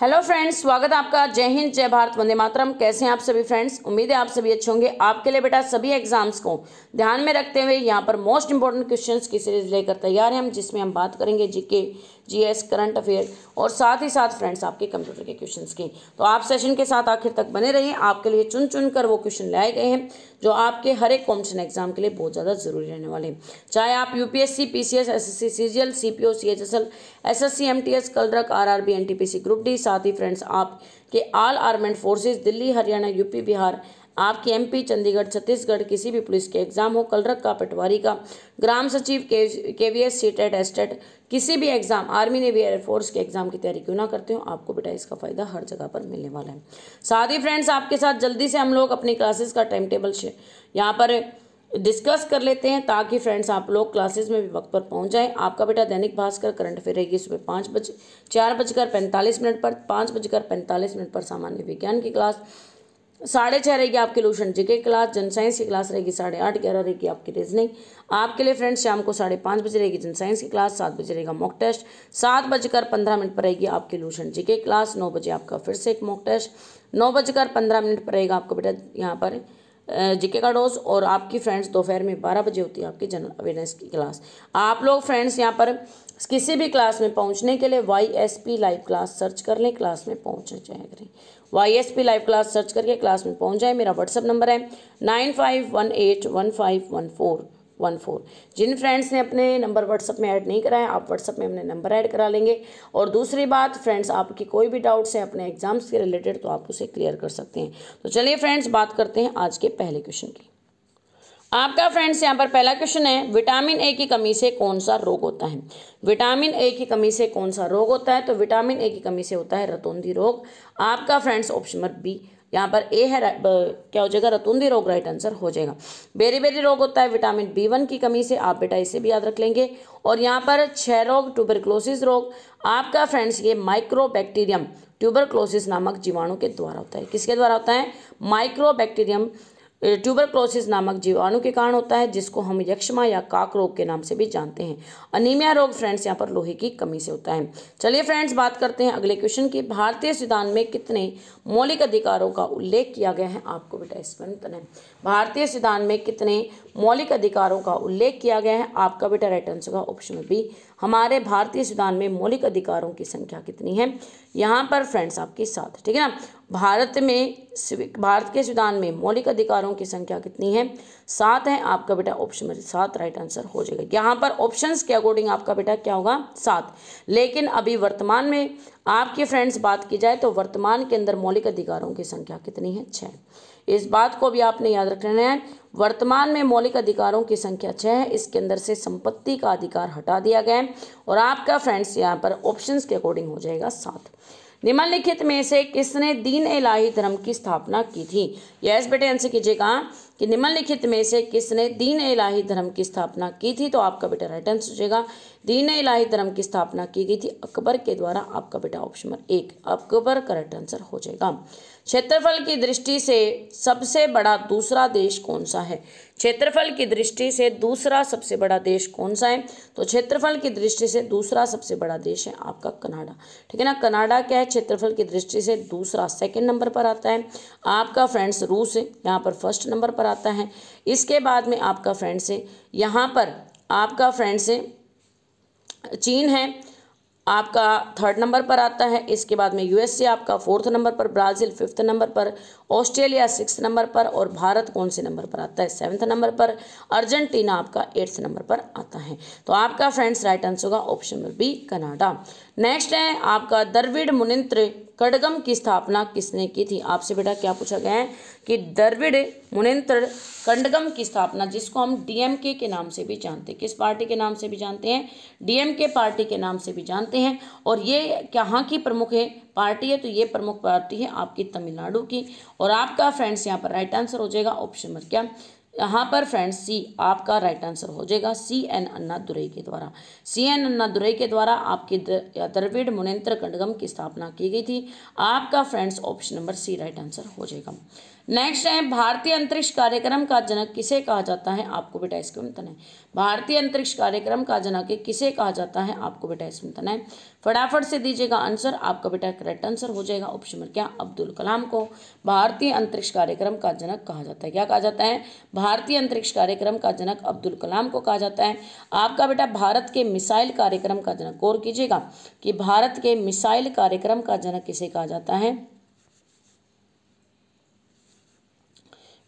hello friends स्वागत है आपका जय हिंद जय भारत वंदे मातरम कैसे हैं आप सभी फ्रेंड्स उम्मीद है आप सभी अच्छे होंगे आपके लिए बेटा सभी एग्जाम्स को ध्यान में रखते हुए यहाँ पर मोस्ट इंपॉर्टेंट क्वेश्चंस की सीरीज लेकर तैयार हैं हम जिसमें हम बात करेंगे जीके जीएस करंट अफेयर और साथ ही साथ फ्रेंड्स आपके कंप्यूटर के क्वेश्चंस की तो आप सेशन के साथ आखिर तक बने रहिए आपके लिए चुन चुन कर वो क्वेश्चन लाए गए हैं जो आपके हर एक कॉम्पिटिशन एग्जाम के लिए बहुत ज़्यादा ज़रूरी रहने वाले हैं चाहे आप U P S C P C S S S C C G L C P O C H S L S S C M T S clerk R R B N T P C group D साथ ही friends आपके all armed forces Delhi Haryana UP Bihar आपके MP Chandigarh Chhattisgarh किसी भी police के exam हो clerk का पटवारी का ग्राम सचिव के वी एस सीटेट एस्टेट किसी भी एग्जाम आर्मी नेवी एयरफोर्स के एग्जाम की तैयारी क्यों ना करते हो आपको बेटा इसका फायदा हर जगह पर मिलने वाला है साथ ही फ्रेंड्स आपके साथ जल्दी से हम लोग अपनी क्लासेस का टाइम टेबल यहाँ पर डिस्कस कर लेते हैं ताकि फ्रेंड्स आप लोग क्लासेस में भी वक्त पर पहुंच जाएं आपका बेटा दैनिक भास्कर करंट अफेयर रहेगी सुबह पाँच बज चार बजकर पैंतालीस मिनट पर पाँच बजकर पैंतालीस मिनट पर सामान्य विज्ञान की क्लास साढ़े छः रहेगी आपकी लूशन जीके क्लास जन साइंस की क्लास रहेगी साढ़े आठ ग्यारह रहेगी आपकी रीजनिंग आपके लिए फ्रेंड्स शाम को साढ़े पाँच बजे रहेगी जन साइंस की क्लास सात बजे रहेगा मॉक टेस्ट सात बजकर पंद्रह मिनट पर रहेगी आपकी लूशन जीके क्लास नौ बजे आपका फिर से एक मॉक टेस्ट नौ बजकर पंद्रह मिनट पर रहेगा आपका बेटा यहाँ पर जीके का डोज और आपकी फ्रेंड्स दोपहर में बारह बजे होती है आपकी जनरल अवेयरनेस की क्लास आप लोग फ्रेंड्स यहाँ पर किसी भी क्लास में पहुंचने के लिए Y S P live class search कर लें क्लास में पहुंच जाए करें Y S P live class search करके क्लास में पहुंच जाए मेरा व्हाट्सअप नंबर है nine five one eight one five one four one four जिन फ्रेंड्स ने अपने नंबर व्हाट्सअप में ऐड नहीं कराए आप व्हाट्सअप में अपने नंबर ऐड करा लेंगे और दूसरी बात फ्रेंड्स आपकी कोई भी डाउट्स हैं अपने एग्जाम्स के रिलेटेड तो आप उसे क्लियर कर सकते हैं तो चलिए फ्रेंड्स बात करते हैं आज के पहले क्वेश्चन की आपका फ्रेंड्स यहाँ पर पहला क्वेश्चन है विटामिन ए की कमी से कौन सा रोग होता है विटामिन ए की कमी से कौन सा रोग होता है तो विटामिन ए की कमी से होता है रतौंधी रोग आपका फ्रेंड्स ऑप्शन नंबर बी यहाँ पर ए है क्या हो जाएगा रतौंधी रोग राइट आंसर हो जाएगा बेरी बेरी रोग होता है विटामिन बी वन की कमी से आप बेटा इसे भी याद रख लेंगे और यहाँ पर क्षय रोग ट्यूबरक्लोसिस रोग आपका फ्रेंड्स ये माइक्रोबैक्टीरियम ट्यूबरक्लोसिस नामक जीवाणु के द्वारा होता है किसके द्वारा होता है माइक्रोबैक्टीरियम ट्यूबरक्लोसिस नामक जीवाणु के कारण होता है जिसको हम यक्षमा या काक रोग के नाम से भी जानते हैं अनीमिया रोग फ्रेंड्स यहाँ पर लोहे की कमी से होता है चलिए फ्रेंड्स बात करते हैं अगले क्वेश्चन की भारतीय संविधान में कितने मौलिक अधिकारों का उल्लेख किया गया है आपको बेटा इसमें भारतीय संविधान में कितने मौलिक अधिकारों का उल्लेख किया गया है आपका बेटा राइट आंसर होगा ऑप्शन बी हमारे भारतीय संविधान में मौलिक अधिकारों की संख्या कितनी है यहाँ पर फ्रेंड्स आपके साथ ठीक है ना भारत में भारत के संविधान में मौलिक अधिकारों की संख्या कितनी है सात है आपका बेटा ऑप्शन में सात राइट आंसर हो जाएगा यहाँ पर ऑप्शंस के अकॉर्डिंग आपका बेटा क्या होगा सात लेकिन अभी वर्तमान में आपके फ्रेंड्स बात की जाए तो वर्तमान के अंदर मौलिक अधिकारों की संख्या कितनी है छः इस बात को भी आपने याद रखना है वर्तमान में मौलिक अधिकारों की संख्या छः है इसके अंदर से संपत्ति का अधिकार हटा दिया गया है और आपका फ्रेंड्स यहाँ पर ऑप्शन के अकॉर्डिंग हो जाएगा सात निम्नलिखित में से किसने दीन इलाही धर्म की स्थापना की थी यस बेटे आंसर कीजिएगा कि निम्नलिखित में से किसने दीन इलाही धर्म की स्थापना की थी तो आपका बेटा राइट आंसर सोचेगा दीन इलाही धर्म की स्थापना की गई थी अकबर के द्वारा आपका बेटा ऑप्शन नंबर एक अकबर करेक्ट आंसर हो जाएगा क्षेत्रफल की दृष्टि से सबसे बड़ा दूसरा देश कौन सा है क्षेत्रफल की दृष्टि से दूसरा सबसे बड़ा देश कौन सा है तो क्षेत्रफल की दृष्टि से दूसरा सबसे बड़ा देश है आपका कनाडा ठीक है ना कनाडा क्या है क्षेत्रफल की दृष्टि से दूसरा सेकंड नंबर पर आता है आपका फ्रेंड्स रूस यहाँ पर फर्स्ट नंबर पर आता आता है इसके बाद में आपका फ्रेंड से यहाँ पर आपका फ्रेंड से चीन है आपका थर्ड नंबर पर आता है इसके बाद में यूएसए आपका फोर्थ नंबर पर ब्राज़ील फिफ्थ नंबर पर ऑस्ट्रेलिया सिक्स नंबर पर और भारत कौन से नंबर पर आता है सेवन्थ नंबर पर अर्जेंटीना आपका एट्थ नंबर पर आता है तो आपका फ्रेंड्स राइट आंसर होगा option number B Canada next है आपका द्रविड़ मुनिंत्र कडगम की स्थापना किसने की थी आपसे बेटा क्या पूछा गया है कि द्रविड़ मुनिंत्र कंडगम की स्थापना जिसको हम डीएमके के नाम से भी जानते हैं किस पार्टी के नाम से भी जानते हैं डीएमके पार्टी के नाम से भी जानते हैं और ये कहाँ की प्रमुख है पार्टी है तो ये प्रमुख पार्टी है आपकी तमिलनाडु की और आपका फ्रेंड्स यहाँ पर राइट आंसर हो जाएगा ऑप्शन नंबर क्या यहाँ पर फ्रेंड्स सी आपका राइट आंसर हो जाएगा सी एन अन्ना दुरई के द्वारा सी एन अन्ना दुरई के द्वारा आपकी द्रविड़ मुनेंत्र कंडगम की स्थापना की गई थी आपका friends option number C right answer हो जाएगा नेक्स्ट है भारतीय अंतरिक्ष कार्यक्रम का जनक किसे कहा जाता है आपको बेटा इसको मितन है भारतीय अंतरिक्ष कार्यक्रम का जनक किसे कहा जाता है आपको बेटा इसमें मितन है फटाफट से दीजिएगा आंसर आपका बेटा करेक्ट आंसर हो जाएगा ऑप्शन नंबर क्या अब्दुल कलाम को भारतीय अंतरिक्ष कार्यक्रम का जनक कहा जाता है क्या कहा जाता है भारतीय अंतरिक्ष कार्यक्रम का जनक अब्दुल कलाम को कहा जाता है आपका बेटा भारत के मिसाइल कार्यक्रम का जनक गौर कीजिएगा कि भारत के मिसाइल कार्यक्रम का जनक किसे कहा जाता है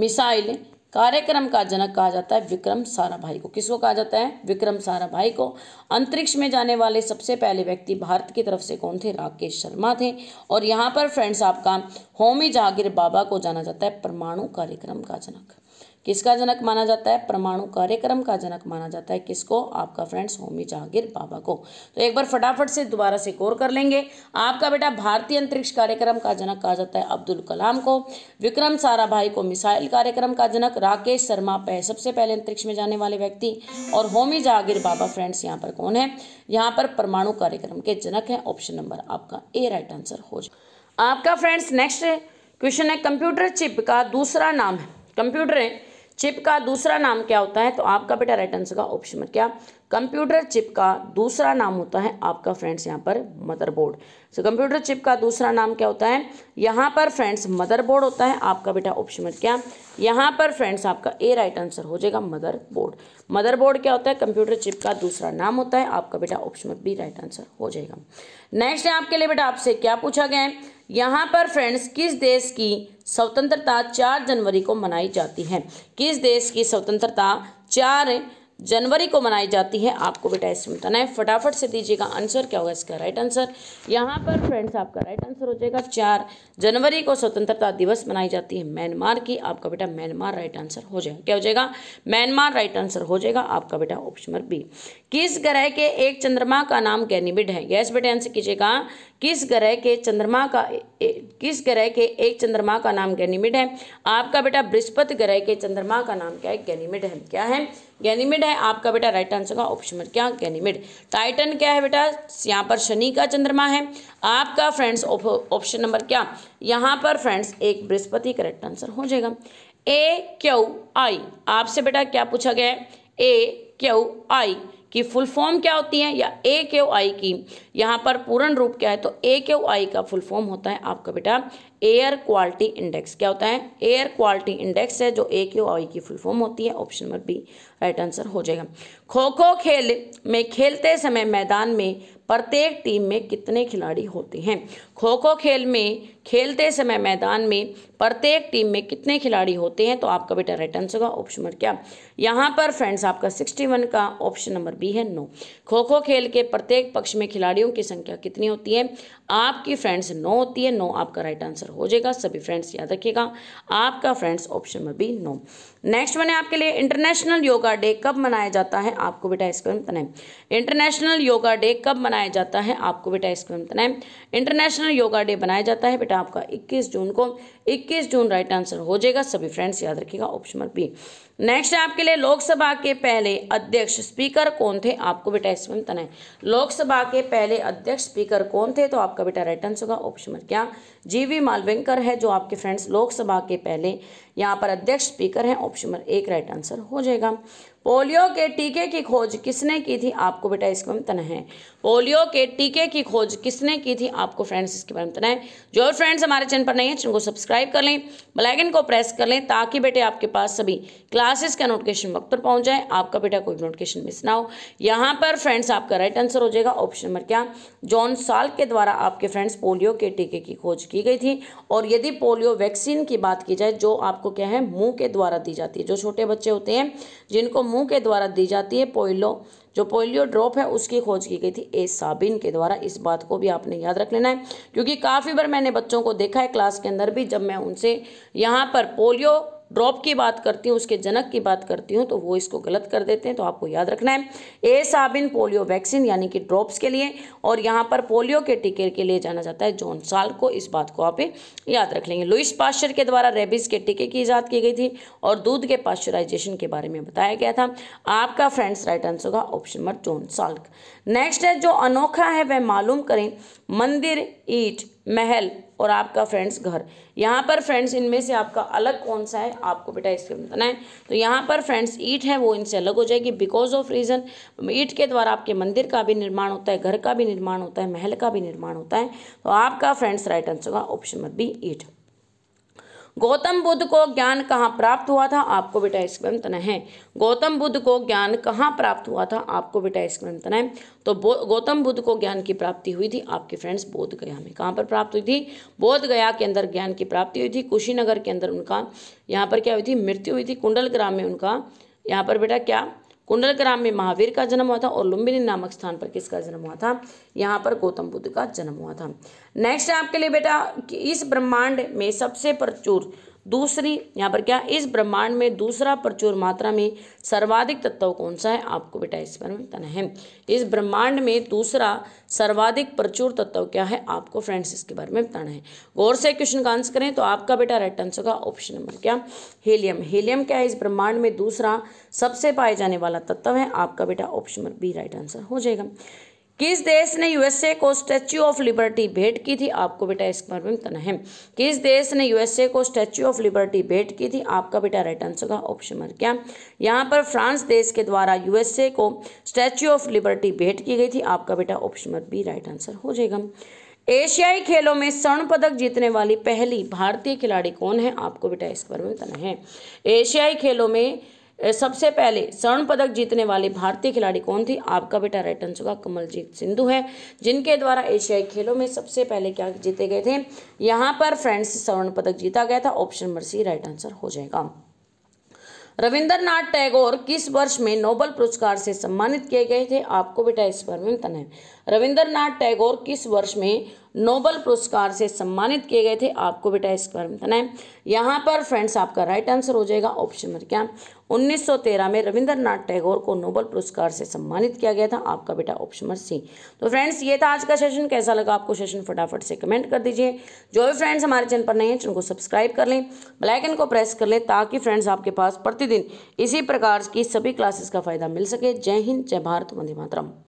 मिसाइल कार्यक्रम का जनक कहा जाता है विक्रम साराभाई को किसको कहा जाता है विक्रम साराभाई को अंतरिक्ष में जाने वाले सबसे पहले व्यक्ति भारत की तरफ से कौन थे राकेश शर्मा थे और यहाँ पर फ्रेंड्स आपका होमी जागीर बाबा को जाना जाता है परमाणु कार्यक्रम का जनक किसका जनक माना जाता है परमाणु कार्यक्रम का जनक माना जाता है किसको आपका फ्रेंड्स होमी जहांगीर बाबा को तो एक बार फटाफट से दोबारा से कोर कर लेंगे आपका बेटा भारतीय अंतरिक्ष कार्यक्रम का जनक कहा जाता है अब्दुल कलाम को विक्रम साराभाई को मिसाइल कार्यक्रम का जनक राकेश शर्मा पे सबसे पहले अंतरिक्ष में जाने वाले व्यक्ति और होमी जहांगीर बाबा फ्रेंड्स यहाँ पर कौन है यहाँ पर परमाणु कार्यक्रम के जनक हैं ऑप्शन नंबर आपका ए राइट आंसर हो जाए आपका फ्रेंड्स नेक्स्ट क्वेश्चन है कंप्यूटर चिप का दूसरा नाम है कंप्यूटर है चिप का दूसरा नाम क्या होता है तो आपका बेटा राइट आंसर का ऑप्शन क्या कंप्यूटर चिप का दूसरा नाम होता है आपका फ्रेंड्स यहाँ पर मदरबोर्ड सो कंप्यूटर चिप का दूसरा नाम क्या होता है यहाँ पर फ्रेंड्स मदरबोर्ड होता है आपका बेटा ऑप्शन में क्या यहाँ पर फ्रेंड्स आपका ए राइट आंसर हो जाएगा मदरबोर्ड मदरबोर्ड क्या होता है कंप्यूटर चिप का दूसरा नाम होता है आपका बेटा ऑप्शन में बी राइट आंसर हो जाएगा नेक्स्ट है आपके लिए बेटा आपसे क्या पूछा गया है यहाँ पर फ्रेंड्स किस देश की स्वतंत्रता चार जनवरी को मनाई जाती है किस देश की स्वतंत्रता चार जनवरी को मनाई जाती है आपको बेटा इसमें बताना है फटाफट से दीजिएगा आंसर क्या होगा इसका राइट आंसर यहाँ पर फ्रेंड्स आपका राइट आंसर हो जाएगा चार जनवरी को स्वतंत्रता दिवस मनाई जाती है म्यांमार की आपका बेटा म्यांमार राइट आंसर हो जाएगा क्या हो जाएगा म्यांमार राइट आंसर हो जाएगा आपका बेटा ऑप्शन नंबर बी किस ग्रह के एक चंद्रमा का नाम कैनिबिड है गैस बेटे आंसर कीजिएगा किस ग्रह के चंद्रमा का किस ग्रह के एक चंद्रमा का नाम गैनीमिड है आपका बेटा बृहस्पति ग्रह के चंद्रमा का नाम क्या है गैनीमिड है क्या है गैनीमिड है आपका बेटा राइट आंसर का ऑप्शन नंबर क्या गैनीमिड टाइटन क्या है बेटा यहाँ पर शनि का चंद्रमा है आपका फ्रेंड्स ऑप्शन नंबर क्या यहाँ पर फ्रेंड्स एक बृहस्पति करेक्ट आंसर हो जाएगा ए क्यू आई आपसे बेटा क्या पूछा गया है ए क्यू आई की फुल फॉर्म क्या होती है या ए के आई की यहाँ पर पूर्ण रूप क्या है तो ए के आई का फुल फॉर्म होता है आपका बेटा एयर क्वालिटी इंडेक्स क्या होता है एयर क्वालिटी इंडेक्स है जो ए के आई की फुल फॉर्म होती है option number B right answer हो जाएगा खो खो खेल में खेलते समय मैदान में प्रत्येक टीम में कितने खिलाड़ी होते हैं खो खो खेल में खेलते समय मैदान में प्रत्येक टीम में कितने खिलाड़ी होते हैं तो आपका बेटा राइट आंसर होगा ऑप्शन नंबर क्या यहाँ पर फ्रेंड्स आपका सिक्सटी वन का ऑप्शन नंबर बी है नो खो खो खेल के प्रत्येक पक्ष में खिलाड़ियों की संख्या कितनी होती है आपकी फ्रेंड्स नो होती है नो आपका राइट आंसर हो जाएगा सभी फ्रेंड्स याद रखिएगा आपका friends option number B no next one है आपके लिए इंटरनेशनल योगा डे कब मनाया जाता है आपको बेटा इसको इंटरनेशनल योगा डे कब मनाया जाता है आपको बेटा इसको इंटरनेशनल योगा डे बनाया जाता है बेटा है आपका 21 जून को 21 जून राइट आंसर हो जाएगा सभी फ्रेंड्स याद रखिएगा ऑप्शन नंबर बी नेक्स्ट है आपके लिए लोकसभा के पहले अध्यक्ष स्पीकर कौन थे आपको बेटा इसमें तना है लोकसभा के पहले अध्यक्ष स्पीकर कौन थे तो आपका बेटा राइट आंसर होगा ऑप्शन नंबर क्या जीवी मालवेंकर है जो आपके फ्रेंड्स लोकसभा के पहले यहाँ पर अध्यक्ष स्पीकर हैं ऑप्शन नंबर एक राइट आंसर हो जाएगा पोलियो के टीके की खोज किसने की थी आपको बेटा इसको में तना है पोलियो के टीके की खोज किसने की थी आपको फ्रेंड्स इसके बारे में तना है जो फ्रेंड्स हमारे चैनल पर नहीं है चैनल को सब्सक्राइब कर लें बेलाइकन को प्रेस कर लें ताकि बेटे आपके पास सभी क्लासेस का नोटिफिकेशन वक्त पर पहुंच जाए आपका बेटा कोई नोटिफिकेशन मिस ना हो यहाँ पर फ्रेंड्स आपका राइट आंसर हो जाएगा ऑप्शन नंबर क्या जॉन साल के द्वारा आपके फ्रेंड्स पोलियो के टीके की खोज की गई थी और यदि पोलियो वैक्सीन की बात की जाए जो आपको क्या है मुँह के द्वारा दी जाती है जो छोटे बच्चे होते हैं जिनको मुंह के द्वारा दी जाती है पोइलो जो पोलियो ड्रॉप है उसकी खोज की गई थी ए साबिन के द्वारा इस बात को भी आपने याद रख लेना है क्योंकि काफ़ी बार मैंने बच्चों को देखा है क्लास के अंदर भी जब मैं उनसे यहाँ पर पोलियो ड्रॉप की बात करती हूँ उसके जनक की बात करती हूँ तो वो इसको गलत कर देते हैं तो आपको याद रखना है ए साबिन पोलियो वैक्सीन यानी कि ड्रॉप्स के लिए और यहाँ पर पोलियो के टीके के लिए जाना जाता है जॉन साल को इस बात को आप याद रख लेंगे लुइस पाश्चर के द्वारा रेबिस के टीके की ईजाद की गई थी और दूध के पाश्चराइजेशन के बारे में बताया गया था आपका फ्रेंड्स राइट आंसर होगा option number John Salk next है जो अनोखा है वह मालूम करें मंदिर ईट महल और आपका फ्रेंड्स घर यहाँ पर फ्रेंड्स इनमें से आपका अलग कौन सा है आपको बेटा इसके बताना है तो यहाँ पर फ्रेंड्स ईट है वो इनसे अलग हो जाएगी बिकॉज ऑफ रीज़न ईट के द्वारा आपके मंदिर का भी निर्माण होता है घर का भी निर्माण होता है महल का भी निर्माण होता है तो आपका फ्रेंड्स राइट आंसर होगा ऑप्शन नंबर बी ईट गौतम बुद्ध को ज्ञान कहाँ प्राप्त हुआ था आपको बेटा न है गौतम बुद्ध को ज्ञान कहाँ प्राप्त हुआ था आपको बेटा स्मृतन है तो गौतम बुद्ध को ज्ञान की प्राप्ति हुई थी आपके फ्रेंड्स बोध गया में कहाँ पर प्राप्त हुई थी बोध गया के अंदर ज्ञान की प्राप्ति हुई थी कुशीनगर के अंदर उनका यहाँ पर क्या हुई थी मृत्यु हुई थी कुंडल ग्राम में उनका यहाँ पर बेटा क्या कुंडल ग्राम में महावीर का जन्म हुआ था और लुम्बिनी नामक स्थान पर किसका जन्म हुआ था यहाँ पर गौतम बुद्ध का जन्म हुआ था नेक्स्ट आपके लिए बेटा इस ब्रह्मांड में सबसे प्रचुर दूसरी यहाँ पर क्या इस ब्रह्मांड में दूसरा प्रचुर मात्रा में सर्वाधिक तत्व कौन सा है आपको बेटा इस पर बताना है इस ब्रह्मांड में दूसरा सर्वाधिक प्रचुर तत्व क्या है आपको फ्रेंड्स इसके बारे में बताना है गौर से क्वेश्चन का आंसर करें तो आपका बेटा राइट आंसर का ऑप्शन नंबर क्या हेलियम हेलियम क्या है इस ब्रह्मांड में दूसरा सबसे पाए जाने वाला तत्व है आपका बेटा option number B right answer हो जाएगा किस देश ने यूएसए को स्टैच्यू ऑफ लिबर्टी भेंट की थी आपको बेटा इस बारे में बताना है किस देश ने यूएसए को स्टैच्यू ऑफ लिबर्टी भेंट की थी आपका बेटा राइट आंसर होगा ऑप्शन नंबर क्या यहाँ पर फ्रांस देश के द्वारा यूएसए को स्टैच्यू ऑफ लिबर्टी भेंट की गई थी आपका बेटा option number B right answer हो जाएगा एशियाई खेलों में स्वर्ण पदक जीतने वाली पहली भारतीय खिलाड़ी कौन है आपको बेटा इस बारे में बताना है एशियाई खेलों में सबसे पहले स्वर्ण पदक जीतने वाले भारतीय खिलाड़ी कौन थी आपका बेटा राइट आंसर का कमलजीत सिंधु है जिनके द्वारा एशियाई खेलों में सबसे पहले क्या जीते गए थे यहाँ पर फ्रेंड्स स्वर्ण पदक जीता गया था option number C right answer हो जाएगा रविंद्रनाथ टैगोर किस वर्ष में नोबल पुरस्कार से सम्मानित किए गए थे आपको बेटा इस पर में बताना है रविंद्रनाथ टैगोर किस वर्ष में नोबल पुरस्कार से सम्मानित किए गए थे आपको बेटा इसका बताना है यहाँ पर फ्रेंड्स आपका राइट आंसर हो जाएगा ऑप्शन नंबर क्या 1913 में रविंद्रनाथ टैगोर को नोबल पुरस्कार से सम्मानित किया गया था आपका बेटा ऑप्शन नंबर सी तो फ्रेंड्स ये था आज का सेशन कैसा लगा आपको सेशन फटाफट से कमेंट कर दीजिए जो भी फ्रेंड्स हमारे चैनल पर नए हैं चैनल को सब्सक्राइब कर लें ब्लैकन को प्रेस कर लें ताकि फ्रेंड्स आपके पास प्रतिदिन इसी प्रकार की सभी क्लासेस का फायदा मिल सके जय हिंद जय भारत वंदे मातरम